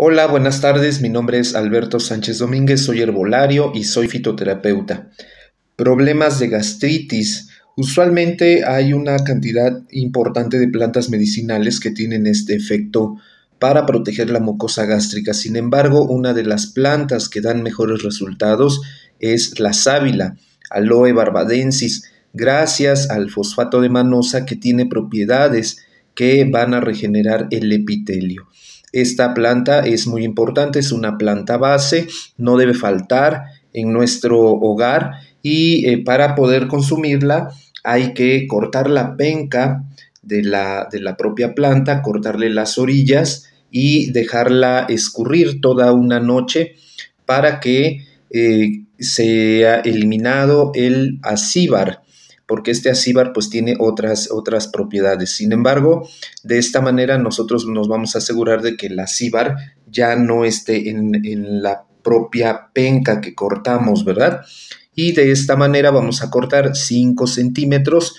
Hola, buenas tardes. Mi nombre es Alberto Sánchez Domínguez, soy herbolario y soy fitoterapeuta. Problemas de gastritis. Usualmente hay una cantidad importante de plantas medicinales que tienen este efecto para proteger la mucosa gástrica. Sin embargo, una de las plantas que dan mejores resultados es la sábila, aloe barbadensis, gracias al fosfato de manosa que tiene propiedades que van a regenerar el epitelio. Esta planta es muy importante, es una planta base, no debe faltar en nuestro hogar y eh, para poder consumirla hay que cortar la penca de la, propia planta, cortarle las orillas y dejarla escurrir toda una noche para que se eh, sea eliminado el acíbar porque este acíbar pues tiene otras, otras propiedades. Sin embargo, de esta manera nosotros nos vamos a asegurar de que el acíbar ya no esté en, la propia penca que cortamos, ¿verdad? Y de esta manera vamos a cortar 5 centímetros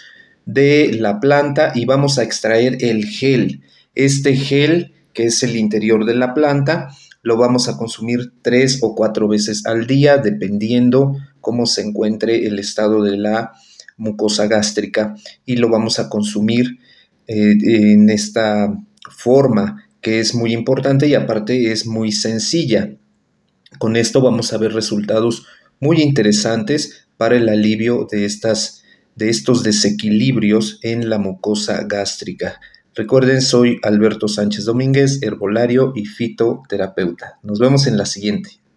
de la planta y vamos a extraer el gel. Este gel, que es el interior de la planta, lo vamos a consumir tres o cuatro veces al día, dependiendo cómo se encuentre el estado de la mucosa gástrica y lo vamos a consumir eh, en esta forma que es muy importante y aparte es muy sencilla. Con esto vamos a ver resultados muy interesantes para el alivio de, estas, de estos desequilibrios en la mucosa gástrica. Recuerden, soy Alberto Sánchez Domínguez, herbolario y fitoterapeuta. Nos vemos en la siguiente.